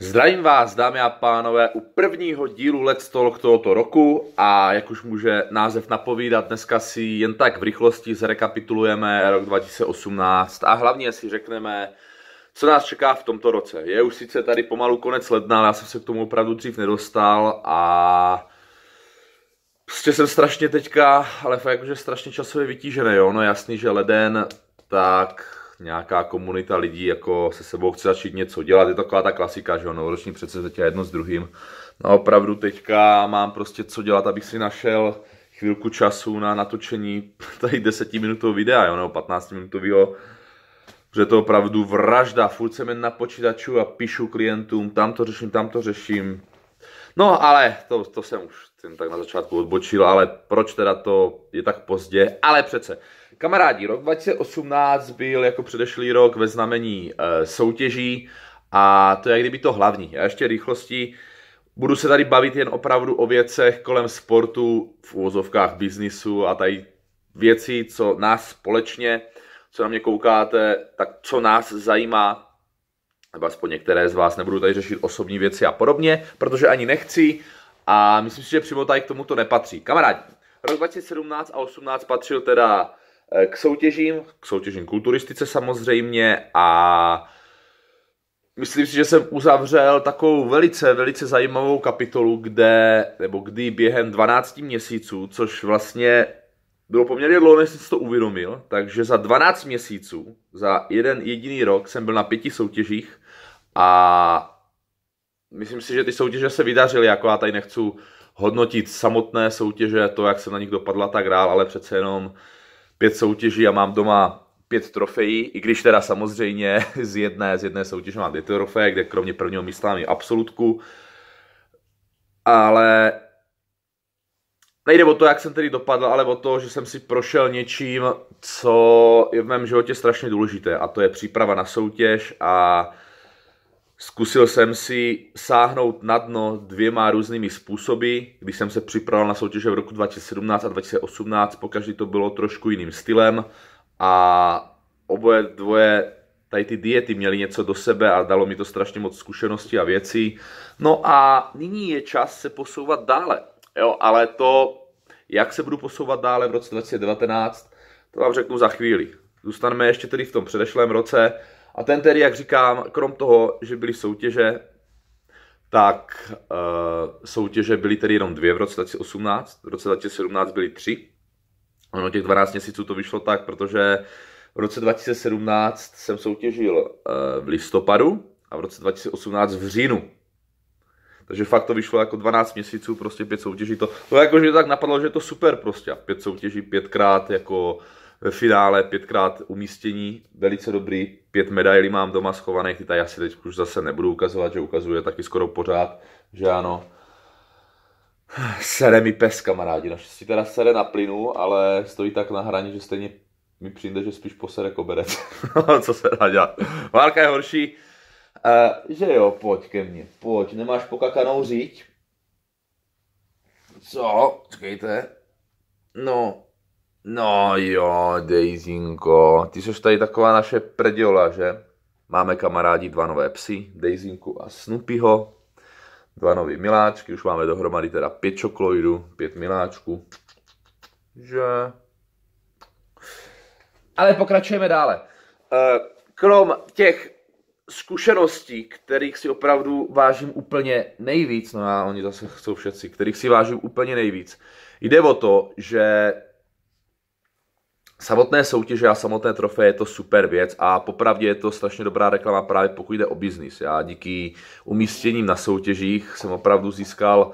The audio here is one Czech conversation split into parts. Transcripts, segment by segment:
Zdravím vás, dámy a pánové, u prvního dílu Let's Talk tohoto roku a jak už může název napovídat, dneska si jen tak v rychlosti zrekapitulujeme rok 2018 a hlavně si řekneme, co nás čeká v tomto roce. Je už sice tady pomalu konec ledna, ale já jsem se k tomu opravdu dřív nedostal a prostě jsem strašně teďka, ale fakt jakože strašně časově vytížený, jo, no jasný, že leden, tak nějaká komunita lidí jako se sebou chce začít něco dělat, je taková ta klasika, že jo, novoroční zatím jedno s druhým. No opravdu teďka mám prostě co dělat, abych si našel chvilku času na natočení tady 10 minutového videa, jo, nebo 15 minutového, že to opravdu vražda, furt jsem jen na počítaču a píšu klientům, tam to řeším, tam to řeším. No ale to, to jsem už tím tak na začátku odbočil, ale proč teda to je tak pozdě, ale přece. Kamarádi, rok 2018 byl jako předešlý rok ve znamení e, soutěží a to je kdyby to hlavní. Já ještě rychlosti budu se tady bavit jen opravdu o věcech kolem sportu, v úvozovkách biznisu a tady věci, co nás společně, co na mě koukáte, tak co nás zajímá, nebo aspoň některé z vás, nebudu tady řešit osobní věci a podobně, protože ani nechci a myslím si, že přímo tady k tomu to nepatří. Kamarádi, rok 2017 a 2018 patřil teda Eh, k soutěžím, k soutěžím kulturistice samozřejmě a myslím si, že jsem uzavřel takovou velice, velice zajímavou kapitolu, kde, nebo kdy během 12 měsíců, což vlastně bylo poměrně dlouho, než jsem si to uvědomil, takže za 12 měsíců, za jeden jediný rok jsem byl na pěti soutěžích a myslím si, že ty soutěže se vydařily, jako já tady nechci hodnotit samotné soutěže, to, jak jsem na nich dopadla, tak dál, ale přece jenom pět soutěží a mám doma pět trofejí, i když teda samozřejmě z jedné, z jedné soutěže mám dvě trofeje, kde kromě prvního místa mám absolutku, ale nejde o to, jak jsem tedy dopadl, ale o to, že jsem si prošel něčím, co je v mém životě strašně důležité a to je příprava na soutěž a Zkusil jsem si sáhnout na dno dvěma různými způsoby. Když jsem se připravoval na soutěže v roku 2017 a 2018, pokaždé to bylo trošku jiným stylem a oboje dvoje tady ty diety měly něco do sebe a dalo mi to strašně moc zkušeností a věcí. No a nyní je čas se posouvat dále. Jo, ale to, jak se budu posouvat dále v roce 2019, to vám řeknu za chvíli. Zůstaneme ještě tedy v tom předešlém roce, a ten tedy, jak říkám, krom toho, že byly soutěže, tak uh, soutěže byly tedy jenom dvě v roce 2018, v roce 2017 byly tři. Ono těch 12 měsíců to vyšlo tak, protože v roce 2017 jsem soutěžil uh, v listopadu a v roce 2018 v říjnu. Takže fakt to vyšlo jako 12 měsíců, prostě pět soutěží. To, to jako, že tak napadlo, že je to super prostě. Pět soutěží, pětkrát jako ve finále, pětkrát umístění, velice dobrý, pět medailí mám doma schovaných, ty tady asi teď už zase nebudu ukazovat, že ukazuje taky skoro pořád, že ano. Sere mi pes, kamarádi, si teda sere na plynu, ale stojí tak na hraně, že stejně mi přijde, že spíš posere koberec. No, co se dá dělat? Válka je horší. Uh, že jo, pojď ke mně, pojď, nemáš pokakanou říť? Co? Čekejte. No, No jo, Daisinko, ty jsi tady taková naše prděla, že? Máme kamarádi dva nové psy, Daisinku a Snoopyho, dva nové miláčky, už máme dohromady teda pět čokloidů, pět miláčků, že... Ale pokračujeme dále. Eh, krom těch zkušeností, kterých si opravdu vážím úplně nejvíc, no a oni zase jsou všetci, kterých si vážím úplně nejvíc, jde o to, že samotné soutěže a samotné trofeje je to super věc a popravdě je to strašně dobrá reklama právě pokud jde o biznis. Já díky umístěním na soutěžích jsem opravdu získal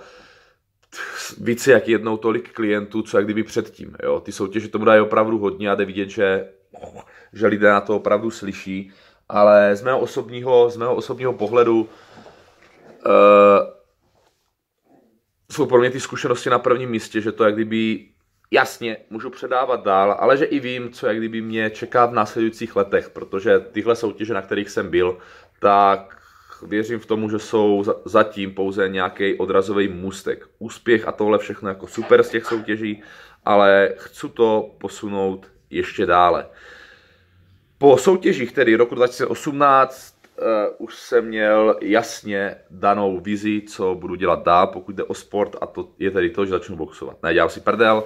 více jak jednou tolik klientů, co jak kdyby předtím. Jo? Ty soutěže tomu dají opravdu hodně a jde vidět, že, že lidé na to opravdu slyší, ale z mého osobního, z mého osobního pohledu uh, jsou pro mě ty zkušenosti na prvním místě, že to jak kdyby Jasně, můžu předávat dál, ale že i vím, co jak kdyby mě čeká v následujících letech, protože tyhle soutěže, na kterých jsem byl, tak věřím v tomu, že jsou zatím pouze nějaký odrazový můstek. Úspěch a tohle všechno jako super z těch soutěží, ale chci to posunout ještě dále. Po soutěžích tedy roku 2018 uh, eh, už jsem měl jasně danou vizi, co budu dělat dál, pokud jde o sport a to je tedy to, že začnu boxovat. Ne, dělám si prdel,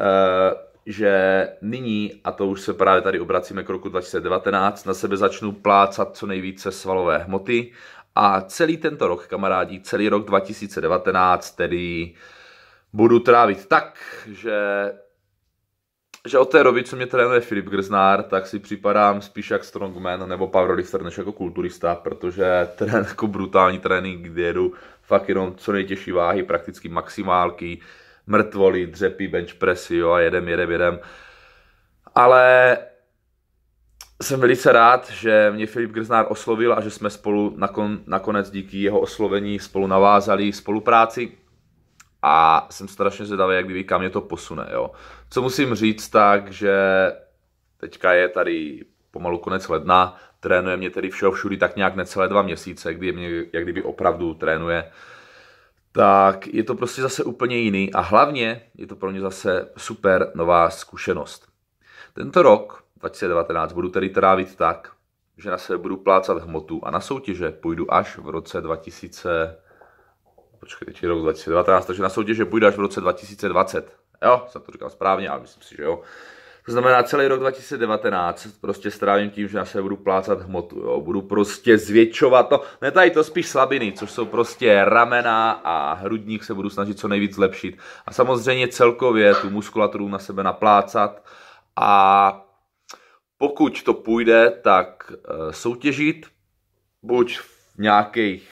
Eh, že nyní, a to už se právě tady obracíme k roku 2019, na sebe začnu plácat co nejvíce svalové hmoty a celý tento rok, kamarádi, celý rok 2019, tedy budu trávit tak, že že od té doby, co mě trénuje Filip Grznár, tak si připadám spíš jak strongman nebo powerlifter než jako kulturista, protože trén jako brutální trénink, kdy jedu fakt jenom co nejtěžší váhy, prakticky maximálky, mrtvolí, dřepí, bench pressy, jo, a jedem, jedem, jedem. Ale jsem velice rád, že mě Filip Grznár oslovil a že jsme spolu nakon, nakonec díky jeho oslovení spolu navázali spolupráci a jsem strašně zvědavý, jak kdyby kam mě to posune, jo. Co musím říct tak, že teďka je tady pomalu konec ledna, trénuje mě tedy všeho všudy tak nějak necelé dva měsíce, kdy mě jak kdyby opravdu trénuje tak je to prostě zase úplně jiný a hlavně je to pro ně zase super nová zkušenost. Tento rok 2019 budu tedy trávit tak, že na sebe budu plácat hmotu a na soutěže půjdu až v roce 2000, počkej, teď je rok 2019, takže na soutěže půjdu až v roce 2020. Jo, jsem to říkal správně, ale myslím si, že jo. To znamená, celý rok 2019 prostě strávím tím, že na sebe budu plácat hmotu, jo. budu prostě zvětšovat to, ne tady to spíš slabiny, což jsou prostě ramena a hrudník se budu snažit co nejvíc zlepšit. A samozřejmě celkově tu muskulaturu na sebe naplácat a pokud to půjde, tak eh, soutěžit, buď v nějakých,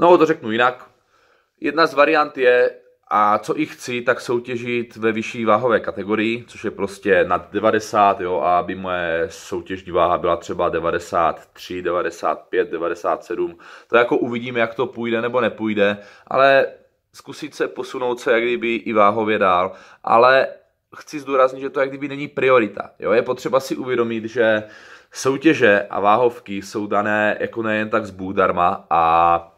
no to řeknu jinak, Jedna z variant je a co i chci, tak soutěžit ve vyšší váhové kategorii, což je prostě nad 90, jo, a aby moje soutěžní váha byla třeba 93, 95, 97. To jako uvidíme, jak to půjde nebo nepůjde, ale zkusit se posunout se jak kdyby i váhově dál, ale chci zdůraznit, že to jak kdyby není priorita. Jo? Je potřeba si uvědomit, že soutěže a váhovky jsou dané jako nejen tak z darma a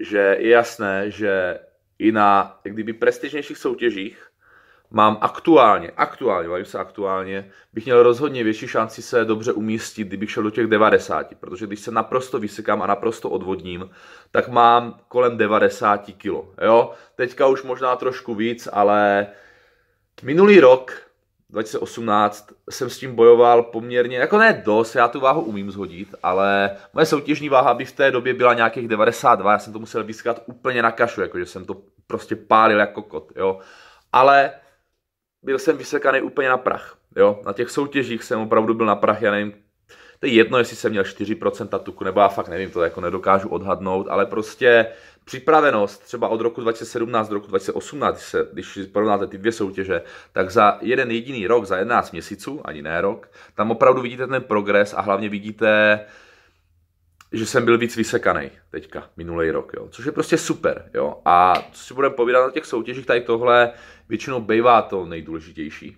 že je jasné, že i na jak kdyby prestižnějších soutěžích mám aktuálně, aktuálně, bavím se aktuálně, bych měl rozhodně větší šanci se dobře umístit, kdybych šel do těch 90, protože když se naprosto vysekám a naprosto odvodním, tak mám kolem 90 kg. Jo, teďka už možná trošku víc, ale minulý rok 2018 jsem s tím bojoval poměrně, jako ne dost, já tu váhu umím zhodit, ale moje soutěžní váha by v té době byla nějakých 92, já jsem to musel vyskat úplně na kašu, jakože jsem to prostě pálil jako kot, jo. Ale byl jsem vysekaný úplně na prach, jo. Na těch soutěžích jsem opravdu byl na prach, já nevím, to je jedno, jestli jsem měl 4% tuku, nebo já fakt nevím, to jako nedokážu odhadnout, ale prostě připravenost třeba od roku 2017 do roku 2018, když, se, když porovnáte ty dvě soutěže, tak za jeden jediný rok, za 11 měsíců, ani ne rok, tam opravdu vidíte ten progres a hlavně vidíte, že jsem byl víc vysekaný teďka, minulý rok, jo. což je prostě super. Jo. A co si budeme povídat na těch soutěžích, tady tohle většinou bývá to nejdůležitější.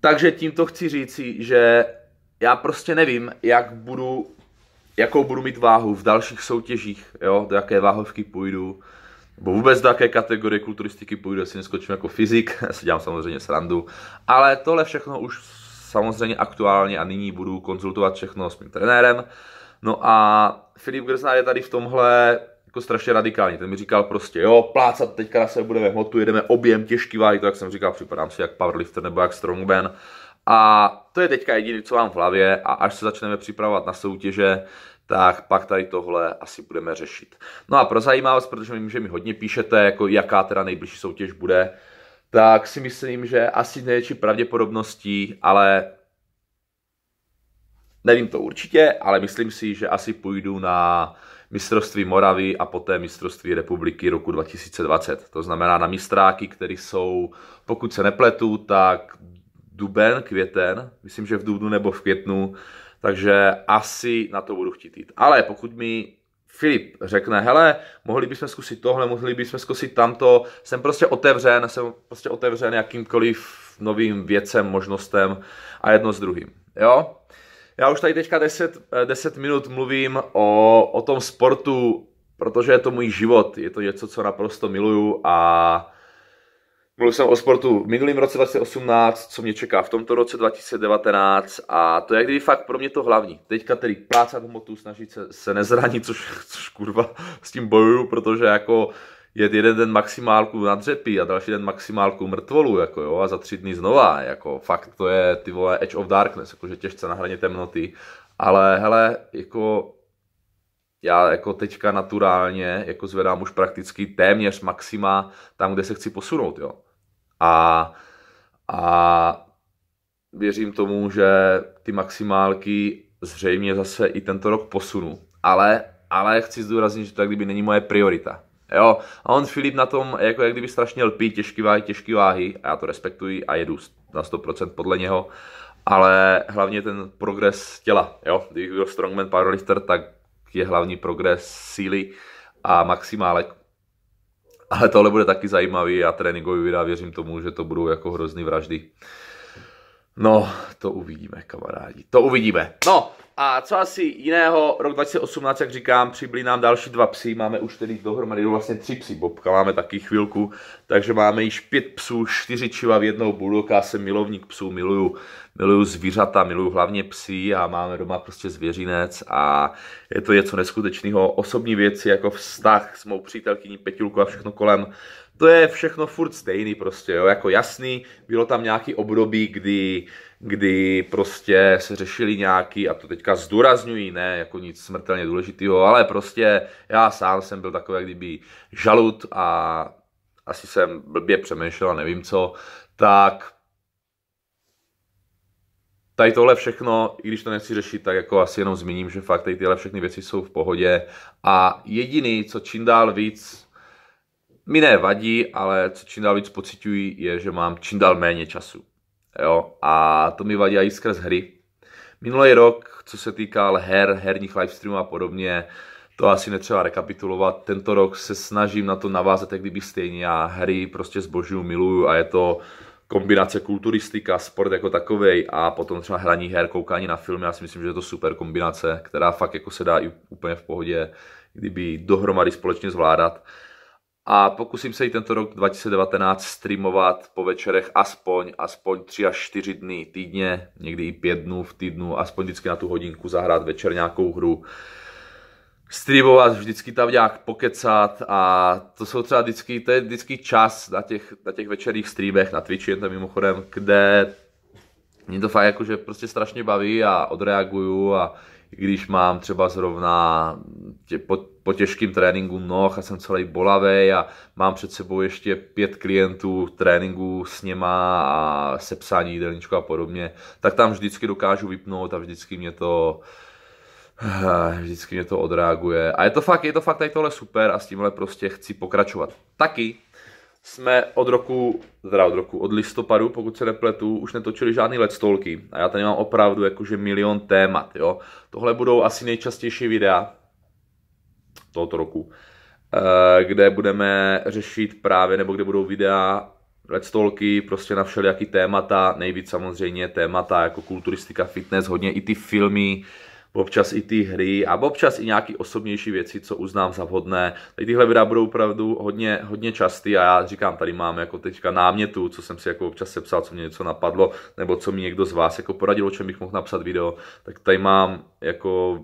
Takže tímto chci říci, že já prostě nevím, jak budu, jakou budu mít váhu v dalších soutěžích, jo, do jaké váhovky půjdu, nebo vůbec do jaké kategorie kulturistiky půjdu, jestli neskočím jako fyzik, já si dělám samozřejmě srandu, ale tohle všechno už samozřejmě aktuálně a nyní budu konzultovat všechno s mým trenérem. No a Filip Grzná je tady v tomhle jako strašně radikální. Ten mi říkal prostě, jo, plácat teďka na sebe budeme hmotu, jedeme objem těžký váhy, to jak jsem říkal, připadám si jak powerlifter nebo jak strongman. A to je teďka jediné, co mám v hlavě a až se začneme připravovat na soutěže, tak pak tady tohle asi budeme řešit. No a pro zajímavost, protože vím, že mi hodně píšete, jako jaká teda nejbližší soutěž bude, tak si myslím, že asi největší pravděpodobností, ale nevím to určitě, ale myslím si, že asi půjdu na mistrovství Moravy a poté mistrovství republiky roku 2020. To znamená na mistráky, které jsou, pokud se nepletu, tak duben, květen, myslím, že v dubnu nebo v květnu, takže asi na to budu chtít jít. Ale pokud mi Filip řekne, hele, mohli bychom zkusit tohle, mohli bychom zkusit tamto, jsem prostě otevřen, jsem prostě otevřen jakýmkoliv novým věcem, možnostem a jedno s druhým, jo? Já už tady teďka 10, 10 eh, minut mluvím o, o tom sportu, protože je to můj život, je to něco, co naprosto miluju a Mluvil jsem o sportu v minulém roce 2018, co mě čeká v tomto roce 2019 a to je kdyby fakt pro mě to hlavní. Teďka tedy plácat hmotu, snažit se, se nezranit, což, což kurva s tím bojuju, protože jako je jeden den maximálku na dřepy a další den maximálku mrtvolu, jako jo, a za tři dny znova, jako fakt to je ty vole Edge of Darkness, jakože těžce na hraně temnoty, ale hele, jako já jako teďka naturálně jako zvedám už prakticky téměř maxima tam, kde se chci posunout, jo a, a věřím tomu, že ty maximálky zřejmě zase i tento rok posunu. Ale, ale chci zdůraznit, že to jak kdyby není moje priorita. Jo, a on Filip na tom, jako jak kdyby strašně lpí, těžký váhy, těžký váhy, a já to respektuji a jedu na 100% podle něho, ale hlavně ten progres těla, jo, kdybych byl strongman powerlifter, tak je hlavní progres síly a maximálek ale tohle bude taky zajímavý a tréninkový videa věřím tomu, že to budou jako hrozný vraždy. No, to uvidíme, kamarádi. To uvidíme. No, a co asi jiného, rok 2018, jak říkám, přibyli nám další dva psy, máme už tedy dohromady no, vlastně tři psy, Bobka máme taky chvilku, takže máme již pět psů, čtyři čiva v jednou buldoka, já jsem milovník psů, miluju, miluju zvířata, miluju hlavně psy a máme doma prostě zvěřinec a je to něco neskutečného, osobní věci jako vztah s mou přítelkyní Petulku a všechno kolem, to je všechno furt stejný prostě, jo, jako jasný, bylo tam nějaký období, kdy, kdy prostě se řešili nějaký, a to teďka zdůrazňují, ne jako nic smrtelně důležitého, ale prostě já sám jsem byl takový, kdyby žalud a asi jsem blbě přemýšlel a nevím co, tak tady tohle všechno, i když to nechci řešit, tak jako asi jenom zmíním, že fakt tady tyhle všechny věci jsou v pohodě a jediný, co čím dál víc mi nevadí, vadí, ale co čím dál víc pocituji, je, že mám čím dál méně času. Jo? A to mi vadí i skrz hry. Minulý rok, co se týkal her, herních livestreamů a podobně, to asi netřeba rekapitulovat. Tento rok se snažím na to navázat, jak kdyby stejně. Já hry prostě zbožňuju, miluju a je to kombinace kulturistika, sport jako takový a potom třeba hraní her, koukání na filmy. Já si myslím, že je to super kombinace, která fakt jako se dá i úplně v pohodě, kdyby dohromady společně zvládat a pokusím se i tento rok 2019 streamovat po večerech aspoň, aspoň 3 až 4 dny týdně, někdy i 5 dnů v týdnu, aspoň vždycky na tu hodinku zahrát večer nějakou hru streamovat, vždycky tam nějak pokecat a to jsou třeba vždycky, to je vždycky čas na těch, na těch večerních streamech, na Twitchi jen to mimochodem, kde mě to fakt jakože prostě strašně baví a odreaguju a když mám třeba zrovna tě, po, po těžkém tréninku noh a jsem celý bolavý a mám před sebou ještě pět klientů tréninku s něma a sepsání jídelníčku a podobně, tak tam vždycky dokážu vypnout a vždycky mě to eh, vždycky mě to odreaguje. A je to fakt, je to fakt tady tohle super a s tímhle prostě chci pokračovat. Taky jsme od roku, teda od roku, od listopadu, pokud se nepletu, už netočili žádný stolky. A já tady mám opravdu jakože milion témat, jo. Tohle budou asi nejčastější videa tohoto roku, eh, kde budeme řešit právě, nebo kde budou videa stolky, prostě na všelijaký témata, nejvíc samozřejmě témata jako kulturistika, fitness, hodně i ty filmy, občas i ty hry a občas i nějaké osobnější věci, co uznám za vhodné. Tady tyhle videa budou opravdu hodně, hodně časté a já říkám, tady mám jako teďka námětu, co jsem si jako občas sepsal, co mě něco napadlo, nebo co mi někdo z vás jako poradil, o čem bych mohl napsat video, tak tady mám jako,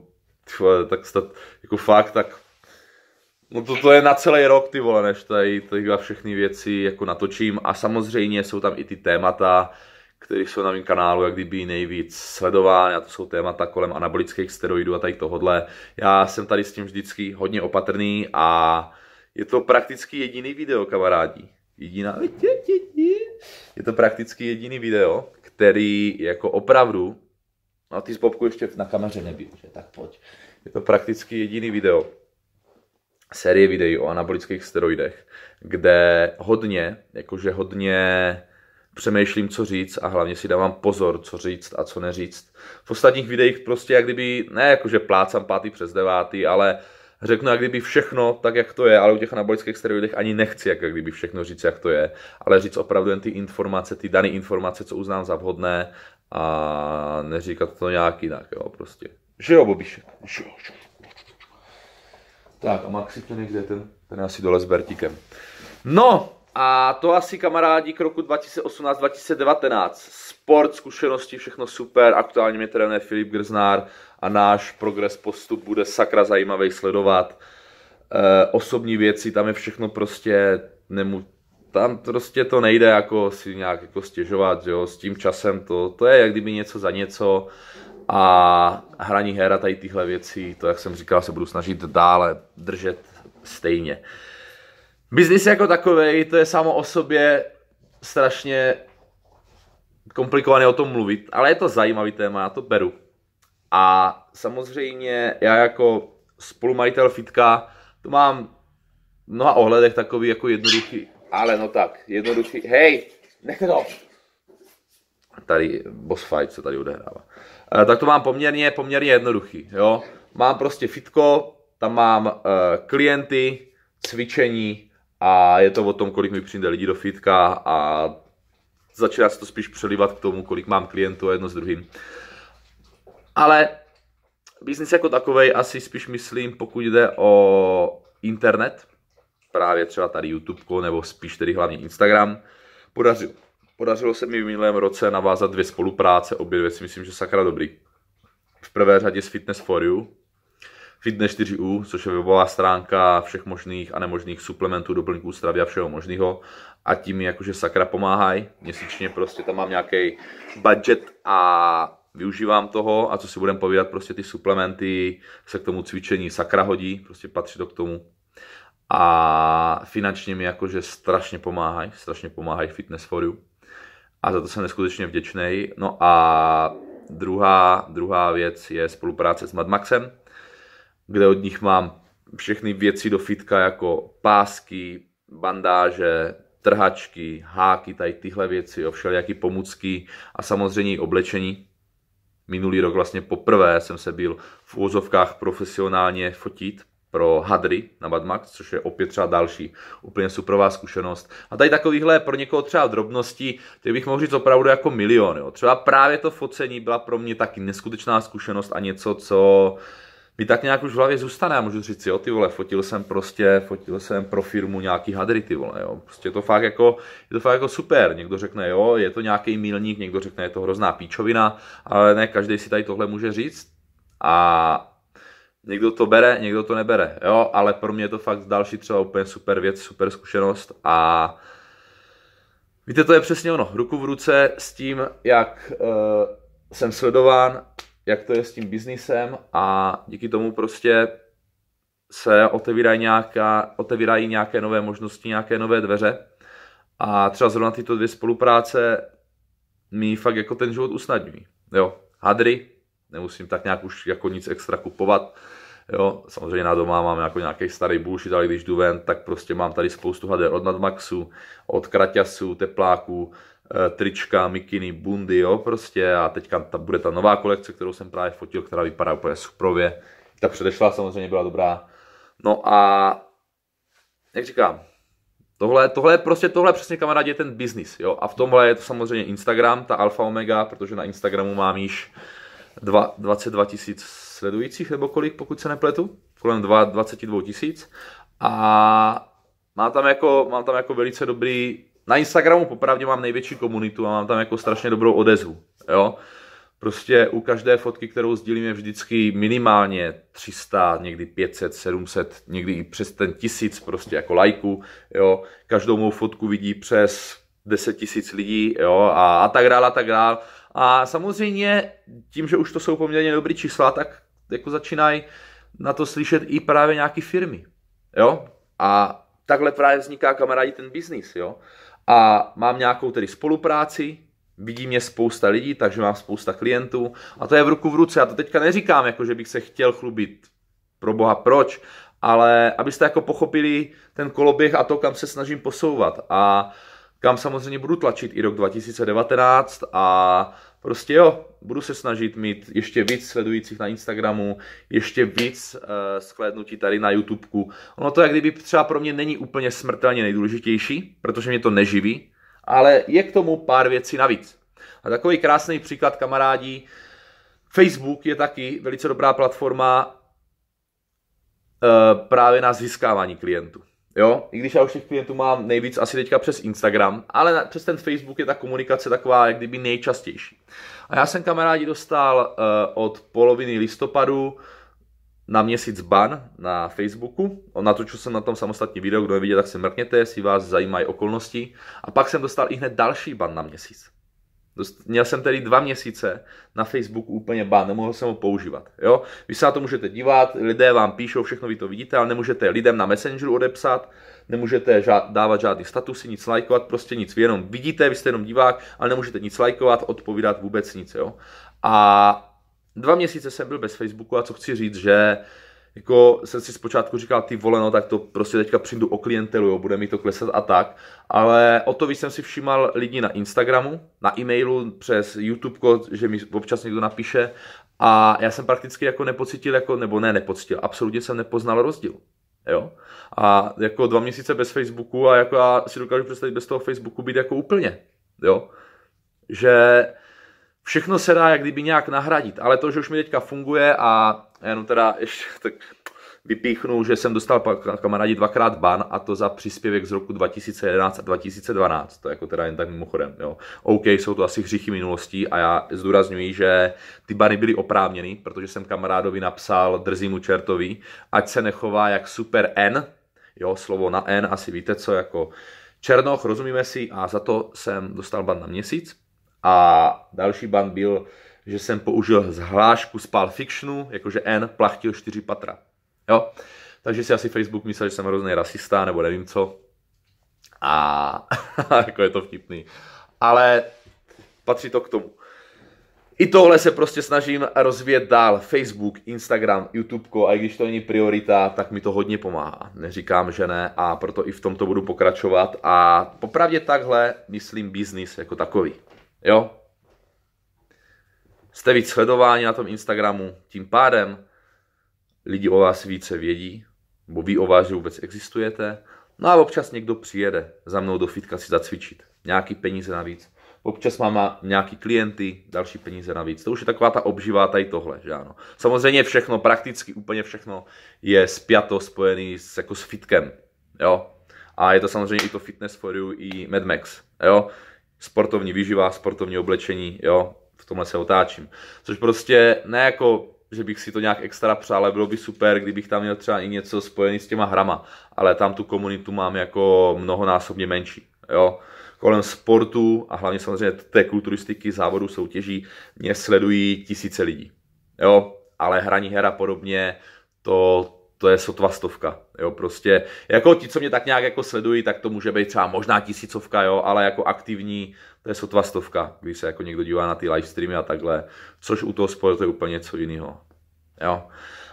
tak stát jako fakt, tak No to, to je na celý rok, ty vole, než tady, tady všechny věci jako natočím a samozřejmě jsou tam i ty témata, kterých jsou na mém kanálu jak kdyby nejvíc sledovány a to jsou témata kolem anabolických steroidů a tady tohodle. Já jsem tady s tím vždycky hodně opatrný a je to prakticky jediný video, kamarádi. Jediná... Je to prakticky jediný video, který jako opravdu... No ty z Bobku ještě na kameře nebyl, že? tak pojď. Je to prakticky jediný video, série videí o anabolických steroidech, kde hodně, jakože hodně přemýšlím, co říct a hlavně si dávám pozor, co říct a co neříct. V ostatních videích prostě jak kdyby, ne jakože plácám pátý přes devátý, ale řeknu jak kdyby všechno tak, jak to je, ale u těch anabolických steroidech ani nechci jak kdyby všechno říct, jak to je, ale říct opravdu jen ty informace, ty dané informace, co uznám za vhodné a neříkat to nějak jinak, jo, prostě. Že jo, Bobišek? Že jo, že jo. Tak a Maxi to někde, ten, ten asi dole s Bertikem. No, a to asi kamarádi k roku 2018-2019. Sport, zkušenosti, všechno super. Aktuálně mě trénuje Filip Grznár a náš progres postup bude sakra zajímavý sledovat. E, osobní věci, tam je všechno prostě nemu, tam prostě to nejde jako si nějak jako stěžovat, jo, s tím časem to, to je jak kdyby něco za něco a hraní hera a tady tyhle věci, to jak jsem říkal, se budu snažit dále držet stejně. Biznis jako takový, to je samo o sobě strašně komplikované o tom mluvit, ale je to zajímavý téma, já to beru. A samozřejmě já jako spolumajitel fitka to mám v mnoha ohledech takový jako jednoduchý, ale no tak, jednoduchý, hej, nech to! Tady boss fight se tady odehrává. E, tak to mám poměrně, poměrně jednoduchý, jo. Mám prostě fitko, tam mám e, klienty, cvičení, a je to o tom, kolik mi přijde lidí do fitka a začíná se to spíš přelivat k tomu, kolik mám klientů a jedno s druhým. Ale biznis jako takový asi spíš myslím, pokud jde o internet, právě třeba tady YouTube, nebo spíš tedy hlavně Instagram, podařil. Podařilo se mi v minulém roce navázat dvě spolupráce, obě dvě si myslím, že sakra dobrý. V prvé řadě s Fitness for You, Fitness 4U, což je webová stránka všech možných a nemožných suplementů, doplňků stravy a všeho možného. A tím mi jakože sakra pomáhají. Měsíčně prostě tam mám nějaký budget a využívám toho a co si budem povídat, prostě ty suplementy se k tomu cvičení sakra hodí, prostě patří to k tomu. A finančně mi jakože strašně pomáhají, strašně pomáhají Fitness for you. A za to jsem neskutečně vděčný. No a druhá, druhá věc je spolupráce s Madmaxem, kde od nich mám všechny věci do fitka jako pásky, bandáže, trhačky, háky, tady tyhle věci, jo, všelijaký pomůcky a samozřejmě i oblečení. Minulý rok vlastně poprvé jsem se byl v úzovkách profesionálně fotit pro hadry na Badmax, což je opět třeba další úplně superová zkušenost. A tady takovýhle pro někoho třeba drobností, ty bych mohl říct opravdu jako milion. Jo. Třeba právě to focení byla pro mě taky neskutečná zkušenost a něco, co uh, mi tak nějak už v hlavě zůstane. a můžu říct, jo, ty vole, fotil jsem prostě, fotil jsem pro firmu nějaký hadry, ty vole, jo. Prostě je to fakt jako, je to fakt jako super. Někdo řekne, jo, je to nějaký milník, někdo řekne, je to hrozná píčovina, ale ne, každý si tady tohle může říct. A někdo to bere, někdo to nebere, jo, ale pro mě je to fakt další třeba úplně super věc, super zkušenost a víte, to je přesně ono, ruku v ruce s tím, jak uh, jsem sledován jak to je s tím biznisem a díky tomu prostě se otevírají, nějaká, otevírají nějaké nové možnosti, nějaké nové dveře. A třeba zrovna tyto dvě spolupráce mi fakt jako ten život usnadňují. Jo, hadry, nemusím tak nějak už jako nic extra kupovat. Jo, samozřejmě na doma mám jako nějaký starý bullshit, ale když jdu ven, tak prostě mám tady spoustu hader od Nadmaxu, od Kraťasu, tepláků, Eh, trička, mikiny, bundy, jo, prostě a teďka ta, bude ta nová kolekce, kterou jsem právě fotil, která vypadá úplně suprově. Ta předešla samozřejmě byla dobrá. No a jak říkám, Tohle, tohle je prostě, tohle přesně kamarádi je ten biznis, jo. A v tomhle je to samozřejmě Instagram, ta alfa omega, protože na Instagramu mám již dva, 22 tisíc sledujících, nebo kolik, pokud se nepletu, kolem dva, 22 tisíc. A má tam jako, mám tam jako velice dobrý na Instagramu popravdě mám největší komunitu a mám tam jako strašně dobrou odezvu, jo. Prostě u každé fotky, kterou sdílím, je vždycky minimálně 300, někdy 500, 700, někdy i přes ten tisíc prostě jako lajku. jo. Každou mou fotku vidí přes 10 tisíc lidí, jo, a, a tak dále, a tak dále. A samozřejmě tím, že už to jsou poměrně dobrý čísla, tak jako začínají na to slyšet i právě nějaké firmy, jo. A takhle právě vzniká kamarádi ten biznis, jo a mám nějakou tedy spolupráci, vidí mě spousta lidí, takže mám spousta klientů a to je v ruku v ruce. Já to teďka neříkám, jako že bych se chtěl chlubit, pro boha proč, ale abyste jako pochopili ten koloběh a to, kam se snažím posouvat a kam samozřejmě budu tlačit i rok 2019 a prostě jo, budu se snažit mít ještě víc sledujících na Instagramu, ještě víc uh, eh, sklédnutí tady na YouTubeku. Ono to jak kdyby třeba pro mě není úplně smrtelně nejdůležitější, protože mě to neživí, ale je k tomu pár věcí navíc. A takový krásný příklad, kamarádi, Facebook je taky velice dobrá platforma uh, právě na získávání klientů. Jo, i když já už těch klientů mám nejvíc asi teďka přes Instagram, ale na, přes ten Facebook je ta komunikace taková jak kdyby nejčastější. A já jsem kamarádi dostal uh, od poloviny listopadu na měsíc ban na Facebooku. Natočil jsem na tom samostatný video, kdo neviděl, tak se mrkněte, jestli vás zajímají okolnosti. A pak jsem dostal i hned další ban na měsíc. Dost, měl jsem tedy dva měsíce na Facebooku úplně bán, nemohl jsem ho používat. Jo? Vy se na to můžete dívat, lidé vám píšou, všechno vy to vidíte, ale nemůžete lidem na Messengeru odepsat, nemůžete ža- dávat žádný statusy, nic lajkovat, prostě nic. Vy jenom vidíte, vy jste jenom divák, ale nemůžete nic lajkovat, odpovídat vůbec nic. Jo? A dva měsíce jsem byl bez Facebooku a co chci říct, že jako jsem si zpočátku říkal, ty vole, no tak to prostě teďka přijdu o klientelu, jo, bude mi to klesat a tak, ale o to víc jsem si všímal lidí na Instagramu, na e-mailu, přes YouTube, že mi občas někdo napíše a já jsem prakticky jako nepocítil, jako, nebo ne, nepocítil, absolutně jsem nepoznal rozdíl. Jo? A jako dva měsíce bez Facebooku a jako já si dokážu představit bez toho Facebooku být jako úplně. Jo? Že všechno se dá jak kdyby nějak nahradit, ale to, že už mi teďka funguje a jenom teda ještě tak vypíchnu, že jsem dostal kamarádi dvakrát ban a to za příspěvek z roku 2011 a 2012, to je jako teda jen tak mimochodem, jo. OK, jsou to asi hříchy minulostí a já zdůrazňuji, že ty bany byly oprávněny, protože jsem kamarádovi napsal drzímu čertovi, ať se nechová jak super N, jo, slovo na N, asi víte co, jako Černoch, rozumíme si, a za to jsem dostal ban na měsíc. A další ban byl, že jsem použil zhlášku, z Pulp Fictionu, jakože N plachtil čtyři patra. Jo? Takže si asi Facebook myslel, že jsem hrozný rasista, nebo nevím co. A jako je to vtipný. Ale patří to k tomu. I tohle se prostě snažím rozvíjet dál. Facebook, Instagram, YouTube, a i když to není priorita, tak mi to hodně pomáhá. Neříkám, že ne a proto i v tomto budu pokračovat. A popravdě takhle myslím biznis jako takový. Jo, Jste víc sledováni na tom Instagramu, tím pádem lidi o vás více vědí, bo ví o vás, že vůbec existujete. No a občas někdo přijede za mnou do fitka si zacvičit. Nějaký peníze navíc. Občas mám nějaký klienty, další peníze navíc. To už je taková ta obživá tady tohle, že ano. Samozřejmě všechno, prakticky úplně všechno je spjato spojený s, jako s fitkem, jo. A je to samozřejmě i to Fitness for You, i Mad Max, jo. Sportovní výživa, sportovní oblečení, jo v tomhle se otáčím. Což prostě ne jako, že bych si to nějak extra přál, ale bylo by super, kdybych tam měl třeba i něco spojený s těma hrama, ale tam tu komunitu mám jako mnohonásobně menší. Jo? Kolem sportu a hlavně samozřejmě té kulturistiky, závodu soutěží mě sledují tisíce lidí. Jo? Ale hraní hera podobně, to, to je sotva stovka, jo, prostě, jako ti, co mě tak nějak jako sledují, tak to může být třeba možná tisícovka, jo, ale jako aktivní, to je sotva stovka, když se jako někdo dívá na ty live streamy a takhle, což u toho sportu je úplně něco jiného, jo.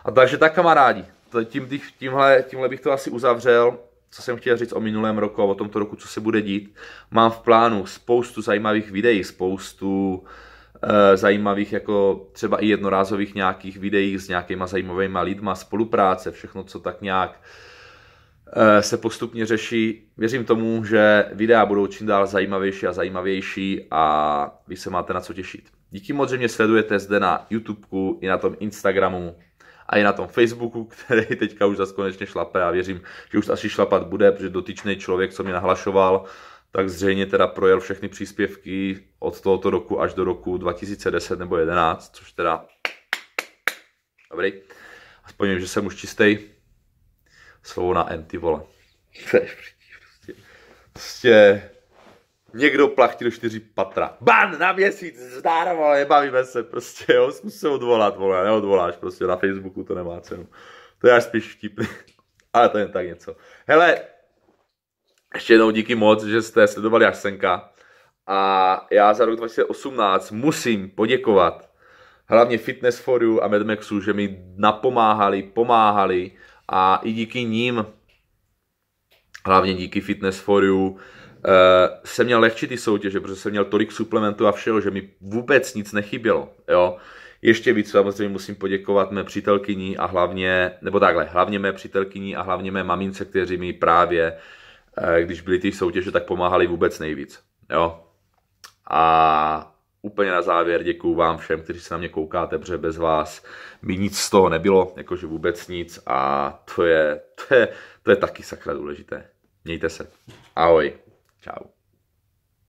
A takže tak kamarádi, tím, tímhle, tímhle bych to asi uzavřel, co jsem chtěl říct o minulém roku a o tomto roku, co se bude dít. Mám v plánu spoustu zajímavých videí, spoustu uh, Eh, zajímavých jako třeba i jednorázových nějakých videích s nějakýma zajímavýma lidma, spolupráce, všechno, co tak nějak eh, se postupně řeší. Věřím tomu, že videa budou čím dál zajímavější a zajímavější a vy se máte na co těšit. Díky moc, že mě sledujete zde na YouTubeku i na tom Instagramu a i na tom Facebooku, který teďka už zase konečně šlape a věřím, že už asi šlapat bude, protože dotyčný člověk, co mě nahlašoval, tak zřejmě teda projel všechny příspěvky od tohoto roku až do roku 2010 nebo 2011, což teda... Dobrý. Aspoň vím, že jsem už čistý. Slovo na N, ty vole. prostě. prostě někdo plachtil čtyři patra. Ban na měsíc, zdár, nebavíme se, prostě, jo, zkus se odvolat, vole, neodvoláš, prostě na Facebooku to nemá cenu. To je až spíš vtipný, ale to je tak něco. Hele, ještě jednou díky moc, že jste sledovali Arsenka. A já za rok 2018 musím poděkovat hlavně Fitness Foru a Medmexu, že mi napomáhali, pomáhali a i díky ním, hlavně díky Fitness Foru, jsem eh, měl lehčí ty soutěže, protože jsem měl tolik suplementů a všeho, že mi vůbec nic nechybělo. Jo? Ještě víc samozřejmě musím poděkovat mé přítelkyni a hlavně, nebo takhle, hlavně mé přítelkyni a hlavně mé mamince, kteří mi právě Eh, když byly ty soutěže, tak pomáhali vůbec nejvíc. Jo? A úplně na závěr děkuju vám všem, kteří se na mě koukáte, protože bez vás by nic z toho nebylo, jakože vůbec nic a to je, to je, to je taky sakra důležité. Mějte se. Ahoj. Čau.